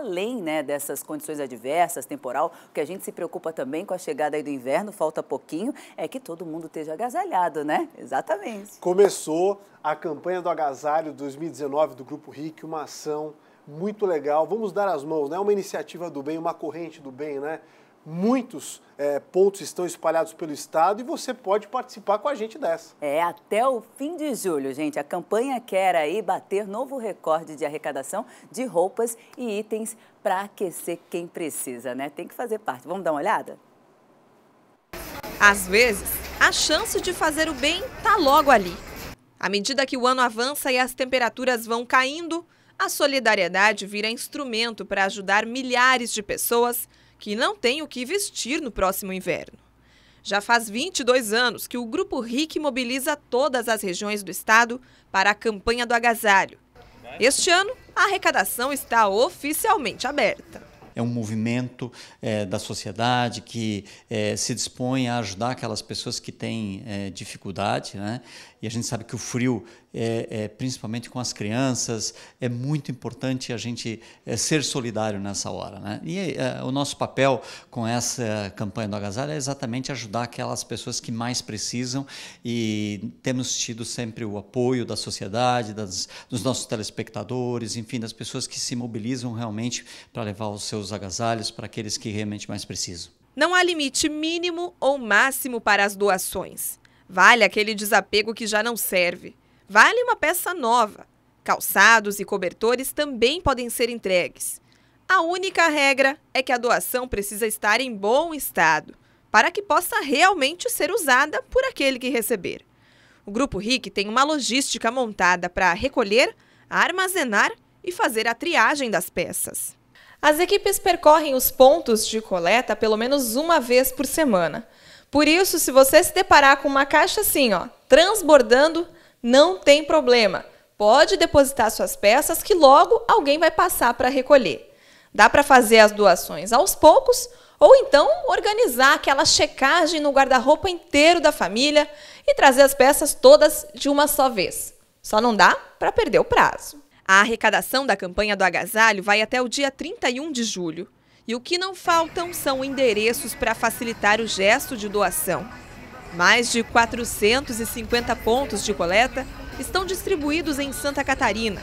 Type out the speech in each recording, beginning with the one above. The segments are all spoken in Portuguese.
além né, dessas condições adversas, temporal, o que a gente se preocupa também com a chegada aí do inverno, falta pouquinho, é que todo mundo esteja agasalhado, né? Exatamente. Começou a campanha do agasalho 2019 do Grupo RIC, uma ação muito legal. Vamos dar as mãos, né? Uma iniciativa do bem, uma corrente do bem, né? Muitos é, pontos estão espalhados pelo estado e você pode participar com a gente dessa. É, até o fim de julho, gente. A campanha quer aí bater novo recorde de arrecadação de roupas e itens para aquecer quem precisa, né? Tem que fazer parte. Vamos dar uma olhada? Às vezes, a chance de fazer o bem está logo ali. À medida que o ano avança e as temperaturas vão caindo, a solidariedade vira instrumento para ajudar milhares de pessoas que não tem o que vestir no próximo inverno. Já faz 22 anos que o Grupo RIC mobiliza todas as regiões do estado para a campanha do agasalho. Este ano, a arrecadação está oficialmente aberta é um movimento é, da sociedade que é, se dispõe a ajudar aquelas pessoas que têm é, dificuldade, né? E a gente sabe que o frio, é, é, principalmente com as crianças, é muito importante a gente é, ser solidário nessa hora, né? E o nosso papel com essa campanha do agasalho é exatamente ajudar aquelas pessoas que mais precisam e temos tido sempre o apoio da sociedade, das, dos nossos telespectadores, enfim, das pessoas que se mobilizam realmente para levar os seus os agasalhos para aqueles que realmente mais precisam. Não há limite mínimo ou máximo para as doações. Vale aquele desapego que já não serve. Vale uma peça nova. Calçados e cobertores também podem ser entregues. A única regra é que a doação precisa estar em bom estado, para que possa realmente ser usada por aquele que receber. O Grupo RIC tem uma logística montada para recolher, armazenar e fazer a triagem das peças. As equipes percorrem os pontos de coleta pelo menos uma vez por semana. Por isso, se você se deparar com uma caixa assim, ó, transbordando, não tem problema. Pode depositar suas peças que logo alguém vai passar para recolher. Dá para fazer as doações aos poucos ou então organizar aquela checagem no guarda-roupa inteiro da família e trazer as peças todas de uma só vez. Só não dá para perder o prazo. A arrecadação da campanha do agasalho vai até o dia 31 de julho. E o que não faltam são endereços para facilitar o gesto de doação. Mais de 450 pontos de coleta estão distribuídos em Santa Catarina.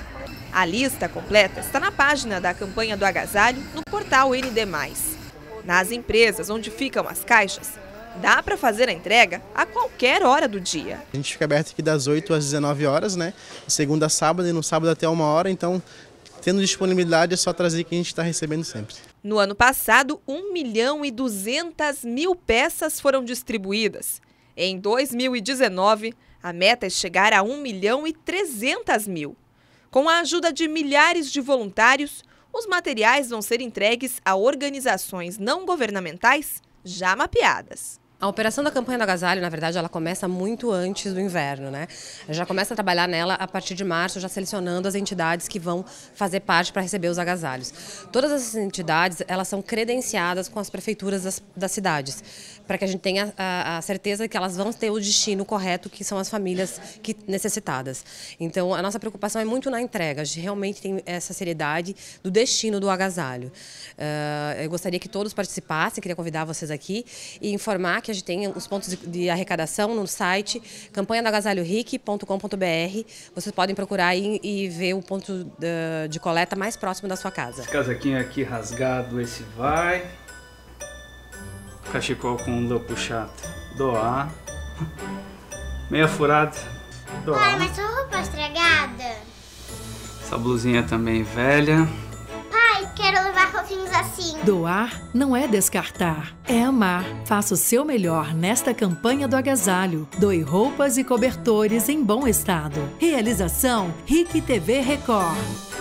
A lista completa está na página da campanha do agasalho no portal ND. Nas empresas onde ficam as caixas, Dá para fazer a entrega a qualquer hora do dia. A gente fica aberto aqui das 8 às 19 horas, né? Segunda a sábado e no sábado até uma hora, então tendo disponibilidade é só trazer que a gente está recebendo sempre. No ano passado, 1 milhão e 200 mil peças foram distribuídas. Em 2019, a meta é chegar a 1 milhão e 300 mil. Com a ajuda de milhares de voluntários, os materiais vão ser entregues a organizações não governamentais já mapeadas. A operação da campanha do agasalho, na verdade, ela começa muito antes do inverno, né? Já começa a trabalhar nela a partir de março, já selecionando as entidades que vão fazer parte para receber os agasalhos. Todas essas entidades, elas são credenciadas com as prefeituras das, das cidades, para que a gente tenha a, a, certeza que elas vão ter o destino correto, que são as famílias que necessitadas. Então, a nossa preocupação é muito na entrega, a gente realmente tem essa seriedade do destino do agasalho. Uh, eu gostaria que todos participassem, queria convidar vocês aqui e informar que que a gente tem os pontos de arrecadação no site campanha Vocês podem procurar e, e ver o ponto de, eh, de coleta mais próximo da sua casa. Esse casaquinho aqui rasgado, esse vai. Cachecol com lã puxada, doar. Meia furada, doar. Pai, mas sua roupa estragada. Essa blusinha também velha. Pai, quero assim. Doar não é descartar, é amar. Faça o seu melhor nesta campanha do agasalho. Doe roupas e cobertores em bom estado. Realização RIC TV Record.